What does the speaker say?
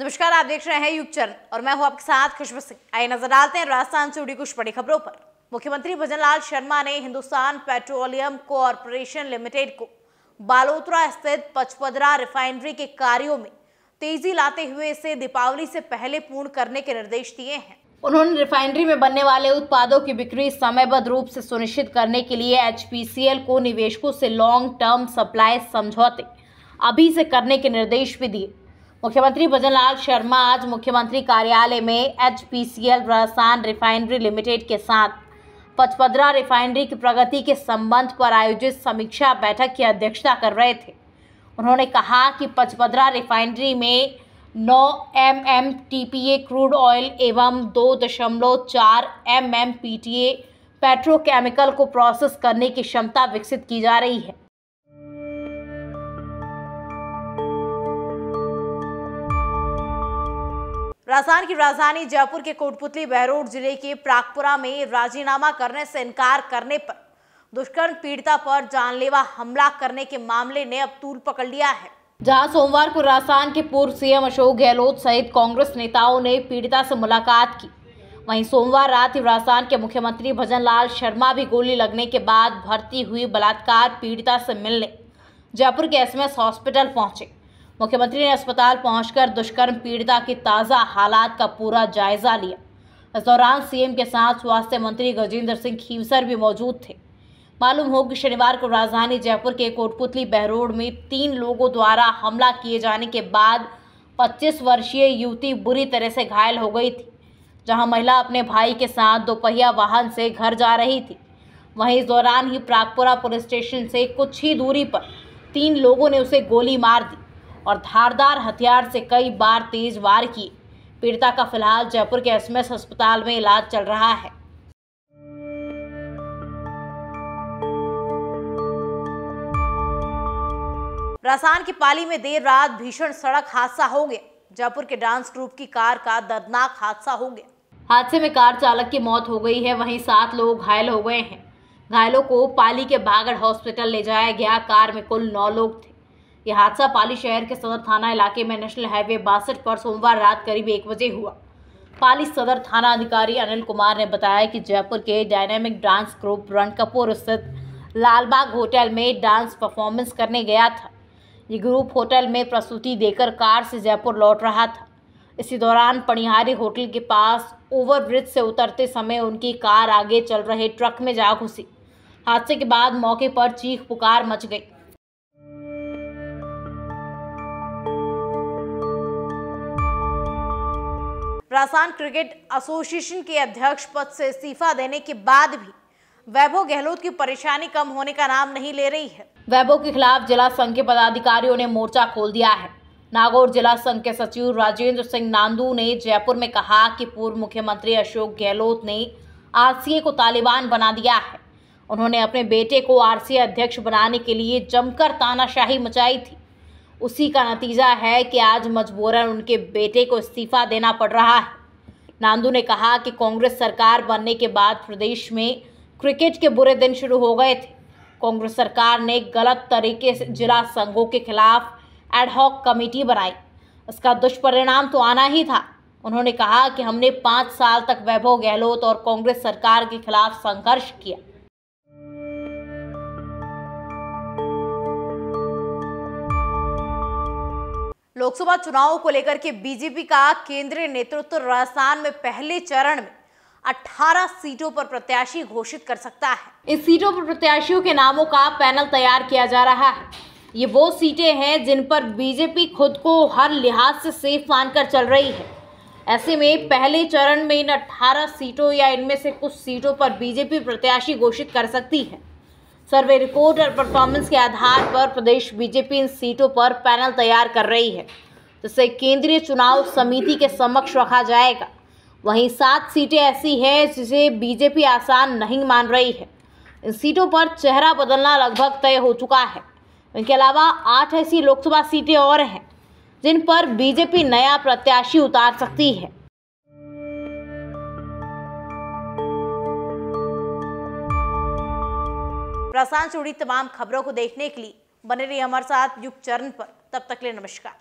नमस्कार आप देख रहे हैं युग चरण और मैं हूं आपके साथ खुशबू सिंह आइए नजर डालते हैं राजस्थान से उड़ी कुछ बड़ी खबरों पर मुख्यमंत्री भजनलाल शर्मा ने हिंदुस्तान पेट्रोलियम कॉरपोरेशन लिमिटेड को बालोतरा स्थित पचपदरा रिफाइनरी के कार्यों में तेजी लाते हुए इसे दीपावली से पहले पूर्ण करने के निर्देश दिए हैं उन्होंने रिफाइनरी में बनने वाले उत्पादों की बिक्री समयबद्ध रूप से सुनिश्चित करने के लिए एच को निवेशकों से लॉन्ग टर्म सप्लाई समझौते अभी से करने के निर्देश भी दिए मुख्यमंत्री भजनलाल शर्मा आज मुख्यमंत्री कार्यालय में एच पी सी एल रासान रिफाइनरी लिमिटेड के साथ पचपदरा रिफाइनरी की प्रगति के संबंध पर आयोजित समीक्षा बैठक की अध्यक्षता कर रहे थे उन्होंने कहा कि पचपदरा रिफाइनरी में 9 M M T P A crude oil एवं दो दशमलव चार M M P T A petrochemical को प्रोसेस करने की क्षमता विकसित की जा रही है राजस्थान की राजधानी जयपुर के कोटपुतली बहरोड जिले के प्रागपुरा में राजीनामा करने से इनकार करने पर दुष्कर्म पीड़िता पर जानलेवा हमला करने के मामले ने अब तूल पकड़ लिया है जहां सोमवार को राजस्थान के पूर्व सीएम अशोक गहलोत सहित कांग्रेस नेताओं ने पीड़िता से मुलाकात की वहीं सोमवार रात ही राजस्थान के मुख्यमंत्री भजन शर्मा भी गोली लगने के बाद भर्ती हुई बलात्कार पीड़िता से मिलने जयपुर के एस हॉस्पिटल पहुंचे मुख्यमंत्री ने अस्पताल पहुंचकर दुष्कर्म पीड़िता की ताज़ा हालात का पूरा जायजा लिया इस दौरान सीएम के साथ स्वास्थ्य मंत्री गजेंद्र सिंह खीमसर भी मौजूद थे मालूम हो कि शनिवार को राजधानी जयपुर के कोटपुतली बहरोड में तीन लोगों द्वारा हमला किए जाने के बाद 25 वर्षीय युवती बुरी तरह से घायल हो गई थी जहां महिला अपने भाई के साथ दोपहिया वाहन से घर जा रही थी वहीं इस दौरान ही प्रागपुरा पुलिस स्टेशन से कुछ ही दूरी पर तीन लोगों ने उसे गोली मार दी और धारदार हथियार से कई बार तेज वार किए पीड़िता का फिलहाल जयपुर के एसएमएस अस्पताल में इलाज चल रहा है रासान की पाली में देर रात भीषण सड़क हादसा हो गया जयपुर के डांस ग्रुप की कार का दर्दनाक हादसा हो गया हादसे में कार चालक की मौत हो गई है वहीं सात लोग घायल हो गए हैं घायलों को पाली के बागड़ हॉस्पिटल ले जाया गया कार में कुल नौ लोग थे ये हादसा पाली शहर के सदर थाना इलाके में नेशनल हाईवे बासठ पर सोमवार रात करीब एक बजे हुआ पाली सदर थाना अधिकारी अनिल कुमार ने बताया कि जयपुर के डायनेमिक डांस ग्रुप कपूर स्थित लालबाग होटल में डांस परफॉर्मेंस करने गया था ये ग्रुप होटल में प्रस्तुति देकर कार से जयपुर लौट रहा था इसी दौरान पणिहारी होटल के पास ओवरब्रिज से उतरते समय उनकी कार आगे चल रहे ट्रक में जा घुसी हादसे के बाद मौके पर चीख पुकार मच गई राजस्थान क्रिकेट एसोसिएशन के अध्यक्ष पद से इस्तीफा देने के बाद भी वैभव गहलोत की परेशानी कम होने का नाम नहीं ले रही है वैभव के खिलाफ जिला संघ के पदाधिकारियों ने मोर्चा खोल दिया है नागौर जिला संघ के सचिव राजेंद्र सिंह नांदू ने जयपुर में कहा कि पूर्व मुख्यमंत्री अशोक गहलोत ने आरसीए को तालिबान बना दिया है उन्होंने अपने बेटे को आरसीए अध्यक्ष बनाने के लिए जमकर तानाशाही मचाई थी उसी का नतीजा है कि आज मजबूरन उनके बेटे को इस्तीफा देना पड़ रहा है नांदू ने कहा कि कांग्रेस सरकार बनने के बाद प्रदेश में क्रिकेट के बुरे दिन शुरू हो गए थे कांग्रेस सरकार ने गलत तरीके से जिला संघों के खिलाफ एडहॉक कमेटी बनाई इसका दुष्परिणाम तो आना ही था उन्होंने कहा कि हमने पाँच साल तक वैभव गहलोत और कांग्रेस सरकार के खिलाफ संघर्ष किया लोकसभा चुनाव को लेकर के बीजेपी का केंद्रीय नेतृत्व राजस्थान में पहले चरण में 18 सीटों पर प्रत्याशी घोषित कर सकता है इस सीटों पर प्रत्याशियों के नामों का पैनल तैयार किया जा रहा है ये वो सीटें हैं जिन पर बीजेपी खुद को हर लिहाज से सेफ मानकर चल रही है ऐसे में पहले चरण में इन 18 सीटों या इनमें से कुछ सीटों पर बीजेपी प्रत्याशी घोषित कर सकती है सर्वे रिपोर्ट और परफॉर्मेंस के आधार पर प्रदेश बीजेपी इन सीटों पर पैनल तैयार कर रही है जिसे केंद्रीय चुनाव समिति के समक्ष रखा जाएगा वहीं सात सीटें ऐसी है जिसे बीजेपी आसान नहीं मान रही है इन सीटों पर चेहरा बदलना लगभग तय हो चुका है इनके अलावा आठ ऐसी लोकसभा सीटें और हैं जिन पर बीजेपी नया प्रत्याशी उतार सकती है प्रशांत जुड़ी तमाम खबरों को देखने के लिए बने रही हमारे साथ युग चरण पर तब तक ले नमस्कार